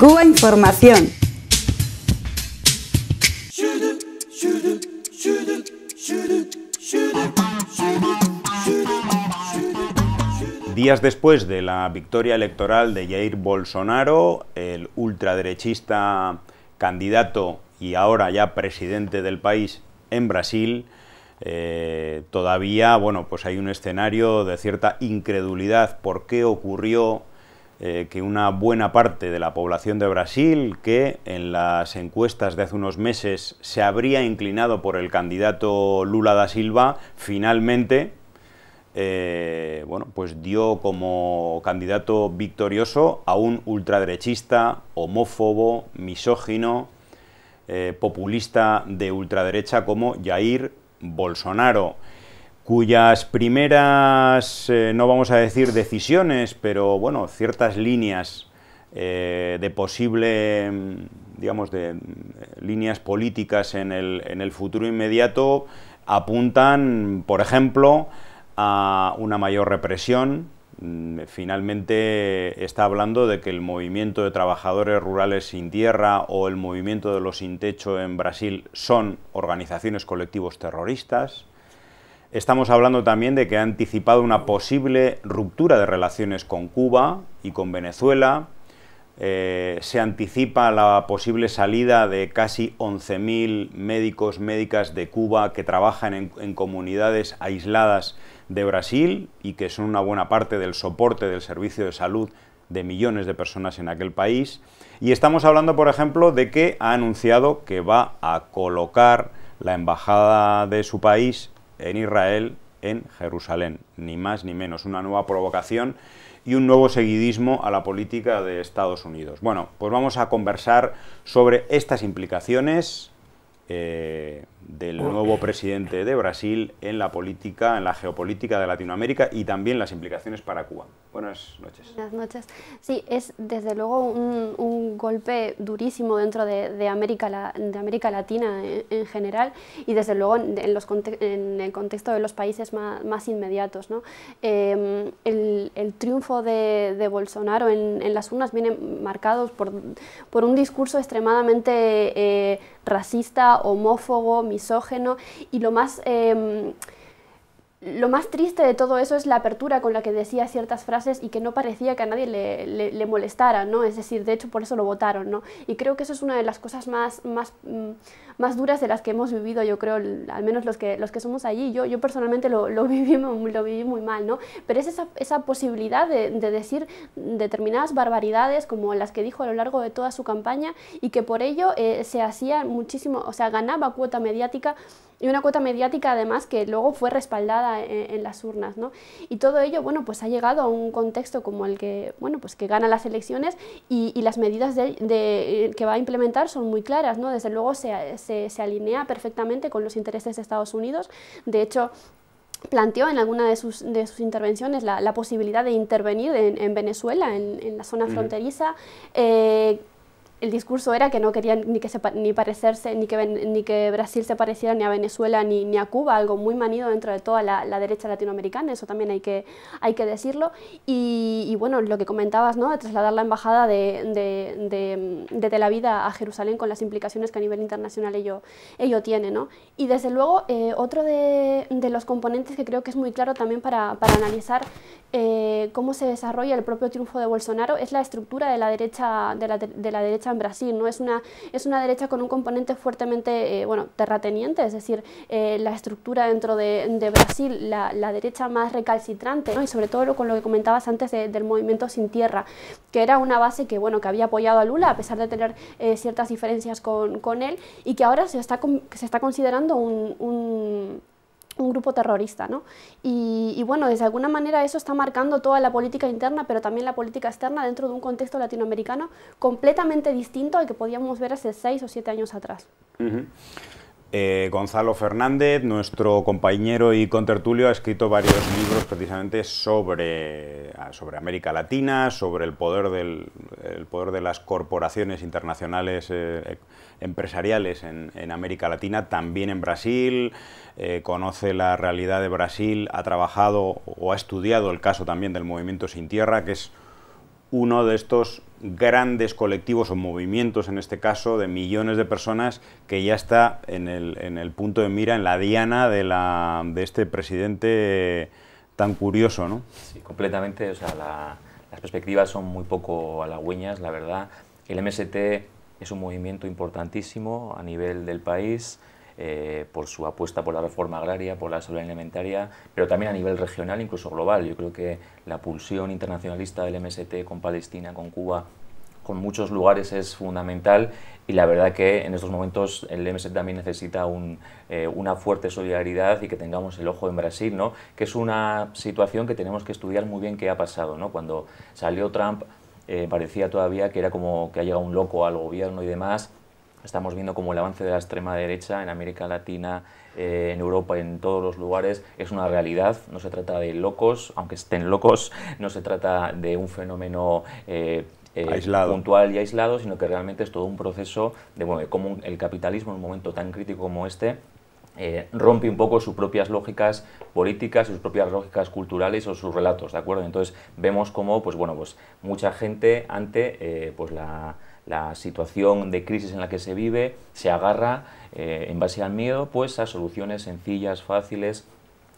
Cuba Información. Días después de la victoria electoral de Jair Bolsonaro, el ultraderechista candidato y ahora ya presidente del país en Brasil, eh, todavía bueno, pues hay un escenario de cierta incredulidad por qué ocurrió eh, que una buena parte de la población de Brasil, que en las encuestas de hace unos meses se habría inclinado por el candidato Lula da Silva, finalmente eh, bueno, pues dio como candidato victorioso a un ultraderechista, homófobo, misógino, eh, populista de ultraderecha como Jair Bolsonaro cuyas primeras, eh, no vamos a decir decisiones, pero bueno, ciertas líneas eh, de posible, mm, digamos, de mm, líneas políticas en el, en el futuro inmediato apuntan, por ejemplo, a una mayor represión, mm, finalmente está hablando de que el movimiento de trabajadores rurales sin tierra o el movimiento de los sin techo en Brasil son organizaciones colectivos terroristas. Estamos hablando también de que ha anticipado una posible ruptura de relaciones con Cuba y con Venezuela. Eh, se anticipa la posible salida de casi 11.000 médicos, médicas de Cuba que trabajan en comunidades aisladas de Brasil y que son una buena parte del soporte del servicio de salud de millones de personas en aquel país. Y estamos hablando, por ejemplo, de que ha anunciado que va a colocar la embajada de su país en Israel, en Jerusalén, ni más ni menos, una nueva provocación y un nuevo seguidismo a la política de Estados Unidos. Bueno, pues vamos a conversar sobre estas implicaciones, eh, del nuevo presidente de Brasil en la política, en la geopolítica de Latinoamérica y también las implicaciones para Cuba. Buenas noches. Buenas noches. Sí, es desde luego un, golpe durísimo dentro de, América, de América Latina en, general y desde luego en, los, en el contexto de los países más, más inmediatos. ¿no? Em, el, triunfo de, Bolsonaro en, las urnas viene marcado por, por un discurso extremadamente eh, racista, homófobo, misógino, misógeno y lo más... Eh, lo más triste de todo eso es la apertura con la que decía ciertas frases y que no parecía que a nadie le, molestara, ¿no? Es decir, de hecho por eso lo votaron, ¿no? Y creo que eso es una de las cosas más, más, mm, más duras de las que hemos vivido, yo creo, al menos los que, los que somos allí. Yo, yo personalmente lo, viví, lo viví muy mal, ¿no? Pero es esa, esa posibilidad de, decir determinadas barbaridades como las que dijo a lo largo de toda su campaña y que por ello eh, se hacía muchísimo, o sea, ganaba cuota mediática y una cuota mediática además que luego fue respaldada e, en, las urnas, ¿no? Y todo ello, bueno, pues ha llegado a un contexto como el que, bueno, pues que gana las elecciones y, las medidas de, eh, que va a implementar son muy claras, ¿no? Desde luego se, alinea perfectamente con los intereses de Estados Unidos, de hecho planteó en alguna de sus, intervenciones la, posibilidad de intervenir en, Venezuela, en, la zona fronteriza, eh, el discurso era que no querían ni que se, ni parecerse ni que ni que Brasil se pareciera ni a Venezuela ni, ni a Cuba algo muy manido dentro de toda la, la derecha latinoamericana eso también hay que hay que decirlo y, bueno lo que comentabas no trasladar la embajada de, de, de, Tel Aviv a Jerusalén con las implicaciones que a nivel internacional ello ello tiene no y desde luego eh, otro de, los componentes que creo que es muy claro también para, para analizar eh, cómo se desarrolla el propio triunfo de Bolsonaro es la estructura de la derecha de la, de la derecha en Brasil, ¿no? es, una, es una derecha con un componente fuertemente eh, bueno, terrateniente, es decir, eh, la estructura dentro de, Brasil, la, derecha más recalcitrante, y sobre todo con lo que comentabas antes del movimiento sin tierra, que era una base que, bueno, que había apoyado a Lula a pesar de tener eh, ciertas diferencias con, él y que ahora se está, se está considerando un un grupo terrorista. ¿no? Y, bueno, de alguna manera eso está marcando toda la política interna, pero también la política externa dentro de un contexto latinoamericano completamente distinto al que podíamos ver hace seis o siete años atrás. Eh, Gonzalo Fernández, nuestro compañero y contertulio, ha escrito varios libros precisamente sobre, ah, sobre América Latina, sobre el poder, del, poder de las corporaciones internacionales eh, eh, empresariales en, América Latina, también en Brasil, conoce la realidad de Brasil, ha trabajado o ha estudiado el caso también del movimiento Sin Tierra, que es uno de estos grandes colectivos o movimientos, en este caso, de millones de personas que ya está en el, punto de mira, en la diana de, este presidente tan curioso, ¿no? Sí, completamente. O sea, las perspectivas son muy poco halagüeñas, la verdad. El MST es un movimiento importantísimo a nivel del país. Eh, por su apuesta por la reforma agraria, por la seguridad alimentaria, pero también a nivel regional, incluso global. Yo creo que la pulsión internacionalista del MST con Palestina, con Cuba, con muchos lugares es fundamental y la verdad que en estos momentos el MST también necesita eh, una fuerte solidaridad y que tengamos el ojo en Brasil, ¿no? que es una situación que tenemos que estudiar muy bien qué ha pasado. Cuando salió Trump eh, parecía todavía que era como que ha llegado un loco al gobierno y demás, Estamos viendo como el avance de la extrema derecha en América Latina, eh, en Europa, en todos los lugares, es una realidad. No se trata de locos, aunque estén locos, no se trata de un fenómeno eh, eh, puntual y aislado, sino que realmente es todo un proceso de, bueno, cómo el capitalismo en un momento tan crítico como este rompe un poco sus propias lógicas políticas, sus propias lógicas culturales o sus relatos, ¿de acuerdo? Entonces vemos como, pues bueno, pues mucha gente ante pues la la situación de crisis en la que se vive se agarra eh, en base al miedo pues a soluciones sencillas, fáciles,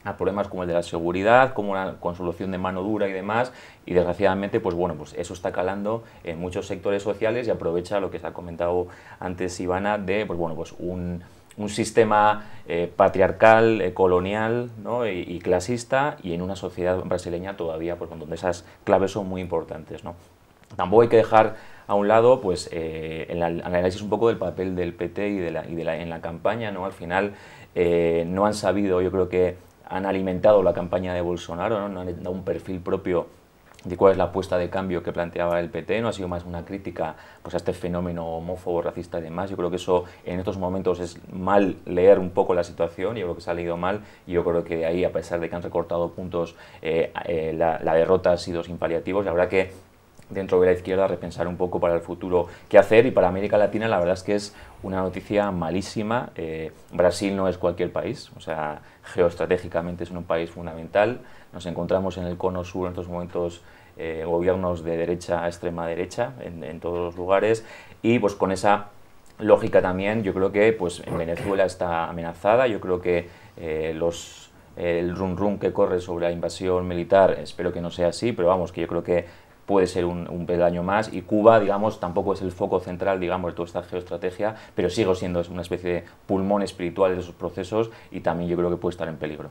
a problemas como el de la seguridad, como una con solución de mano dura y demás, y desgraciadamente, pues bueno, pues eso está calando en muchos sectores sociales y aprovecha lo que se ha comentado antes Ivana de, pues bueno, pues un, un sistema eh, patriarcal, eh, colonial ¿no? y, clasista y en una sociedad brasileña todavía, pues donde esas claves son muy importantes, ¿no? Tampoco hay que dejar a un lado, pues en eh, el análisis un poco del papel del PT y de la, de la en la campaña, ¿no? Al final eh, no han sabido, yo creo que han alimentado la campaña de Bolsonaro, ¿no? no han dado un perfil propio de cuál es la apuesta de cambio que planteaba el PT, no ha sido más una crítica pues, a este fenómeno homófobo, racista y demás. Yo creo que eso en estos momentos es mal leer un poco la situación, yo creo que se ha leído mal y yo creo que de ahí, a pesar de que han recortado puntos, eh, la, derrota ha sido sin paliativos. La verdad que dentro de la izquierda repensar un poco para el futuro qué hacer y para América Latina la verdad es que es una noticia malísima. Eh, Brasil no es cualquier país, o sea, geoestratégicamente es un país fundamental. Nos encontramos en el cono sur en estos momentos eh, gobiernos de derecha a extrema derecha en, todos los lugares y pues con esa lógica también yo creo que pues en Venezuela está amenazada, yo creo que eh, los el rum rum que corre sobre la invasión militar, espero que no sea así, pero vamos, que yo creo que puede ser un, pedaño más y Cuba, digamos, tampoco es el foco central, digamos, de toda esta geoestrategia, pero sigue siendo una especie de pulmón espiritual de esos procesos y también yo creo que puede estar en peligro.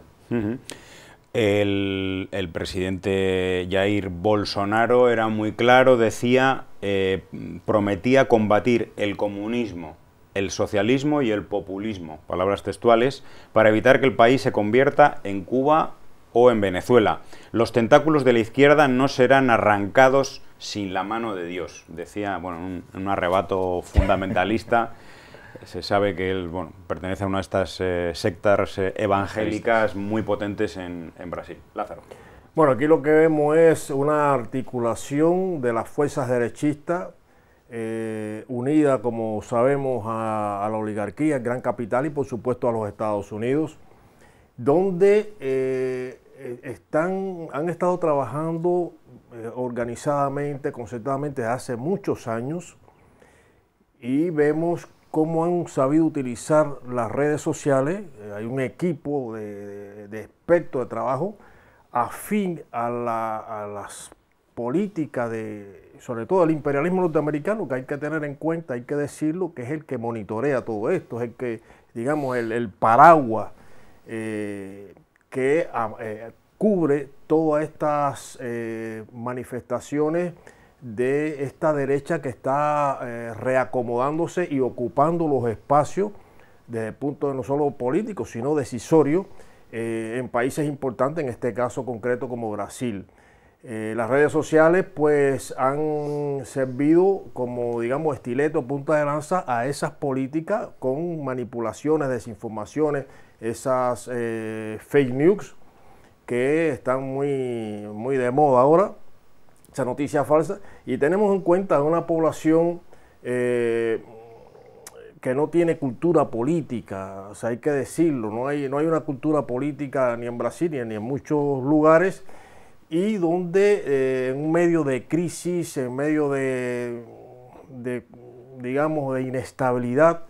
el, presidente Jair Bolsonaro era muy claro, decía, eh, prometía combatir el comunismo el socialismo y el populismo, palabras textuales, para evitar que el país se convierta en Cuba o en Venezuela. Los tentáculos de la izquierda no serán arrancados sin la mano de Dios, decía, bueno, un, un arrebato fundamentalista. Se sabe que él bueno, pertenece a una de estas eh, sectas eh, evangélicas muy potentes en, Brasil. Lázaro. Bueno, aquí lo que vemos es una articulación de las fuerzas derechistas eh, unida, como sabemos, a, la oligarquía, gran capital y por supuesto a los Estados Unidos, donde eh, están, han estado trabajando eh, organizadamente, concertadamente hace muchos años y vemos cómo han sabido utilizar las redes sociales. Eh, hay un equipo de, expertos de trabajo afín a, las políticas de, sobre todo el imperialismo norteamericano, que hay que tener en cuenta, hay que decirlo, que es el que monitorea todo esto, es el que, digamos, el, paraguas que ah, eh, cubre todas estas eh, manifestaciones de esta derecha que está eh, reacomodándose y ocupando los espacios desde el punto de no solo político, sino decisorio en países importantes, en este caso concreto como Brasil. Eh, las redes sociales pues han servido como digamos estileto, punta de lanza a esas políticas con manipulaciones, desinformaciones, esas eh, fake news que están muy, de moda ahora, esa noticia falsa, y tenemos en cuenta una población eh, que no tiene cultura política, o sea, hay que decirlo, no hay, no hay una cultura política ni en Brasil ni en muchos lugares y donde eh, en medio de crisis, en medio de, digamos, de inestabilidad,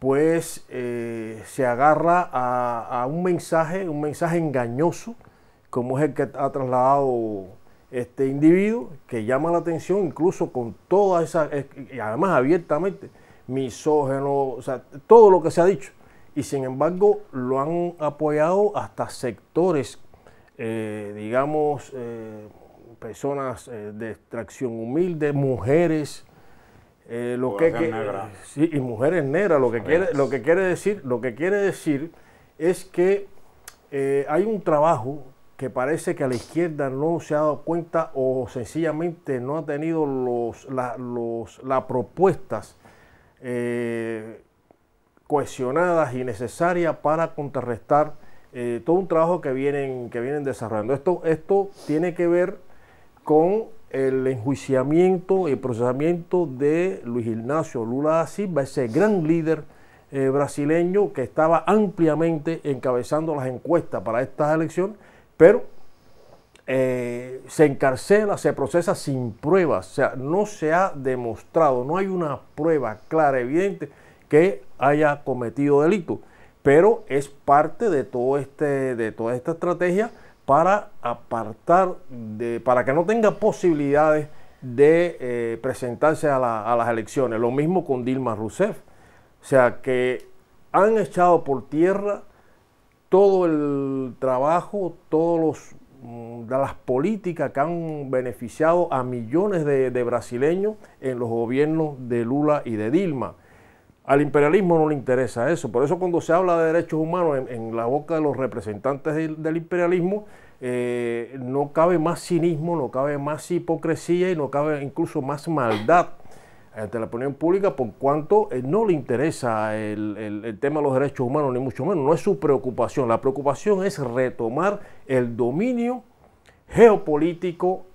pues eh, se agarra a, a, un mensaje, un mensaje engañoso, como es el que ha trasladado este individuo, que llama la atención incluso con toda esa, y además abiertamente, misógeno, o sea, todo lo que se ha dicho. Y sin embargo lo han apoyado hasta sectores eh, digamos, eh, personas eh, de extracción humilde, mujeres. lo que, y mujeres negras, lo que, quiere, lo que quiere decir, lo que quiere decir es que hay un trabajo que parece que a la izquierda no se ha dado cuenta o sencillamente no ha tenido los, las propuestas cohesionadas y necesarias para contrarrestar eh, todo un trabajo que vienen, que vienen desarrollando. Esto, esto tiene que ver con el enjuiciamiento y el procesamiento de Luis Ignacio Lula da Silva, ese gran líder eh, brasileño que estaba ampliamente encabezando las encuestas para esta elección, pero eh, se encarcela, se procesa sin pruebas, o sea, no se ha demostrado, no hay una prueba clara, evidente, que haya cometido delito pero es parte de, todo este, de toda esta estrategia para apartar, para que no tenga posibilidades de eh, presentarse a, las elecciones. Lo mismo con Dilma Rousseff. O sea que han echado por tierra todo el trabajo, todos mm, de las políticas que han beneficiado a millones de, brasileños en los gobiernos de Lula y de Dilma. Al imperialismo no le interesa eso. Por eso cuando se habla de derechos humanos en, la boca de los representantes del, imperialismo, eh, no cabe más cinismo, no cabe más hipocresía y no cabe incluso más maldad ante eh, la opinión pública por cuanto eh, no le interesa el, tema de los derechos humanos, ni mucho menos. No es su preocupación. La preocupación es retomar el dominio geopolítico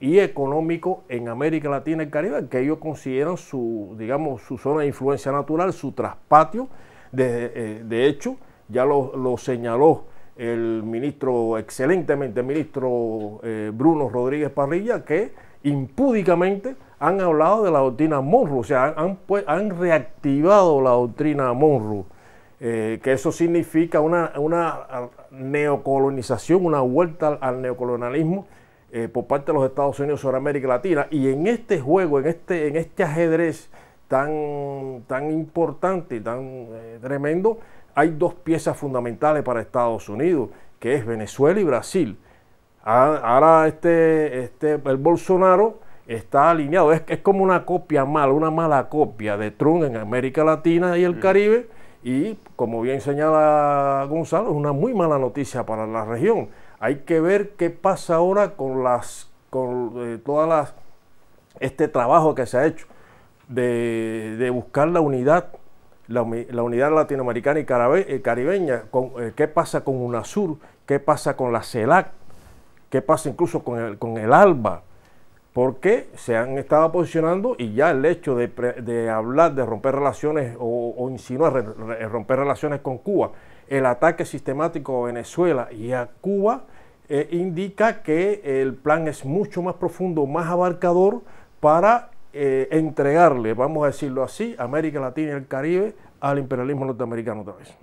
y, económico en América Latina y el Caribe, que ellos consideran su, digamos, su zona de influencia natural, su traspatio. De, eh, hecho, ya lo, señaló el ministro, excelentemente el ministro eh, Bruno Rodríguez Parrilla, que impúdicamente han hablado de la doctrina Monroe, o sea, han, han reactivado la doctrina Monroe, eh, que eso significa una, neocolonización, una vuelta al, al neocolonialismo eh, por parte de los Estados Unidos sobre América Latina. Y en este juego, en este, en este ajedrez tan, importante y tan eh, tremendo, hay dos piezas fundamentales para Estados Unidos, que es Venezuela y Brasil. Ahora este, este, el Bolsonaro está alineado, es, es como una copia mala, una mala copia de Trump en América Latina y el Caribe, y como bien señala Gonzalo, es una muy mala noticia para la región. Hay que ver qué pasa ahora con las con eh, todas las este trabajo que se ha hecho de, buscar la unidad, la, unidad latinoamericana y eh, caribeña, eh, qué pasa con UNASUR, qué pasa con la CELAC, qué pasa incluso con el, con el ALBA, porque se han estado posicionando y ya el hecho de, hablar de romper relaciones o, insinuar romper relaciones con Cuba el ataque sistemático a Venezuela y a Cuba eh, indica que el plan es mucho más profundo, más abarcador para eh, entregarle, vamos a decirlo así, América Latina y el Caribe al imperialismo norteamericano otra vez.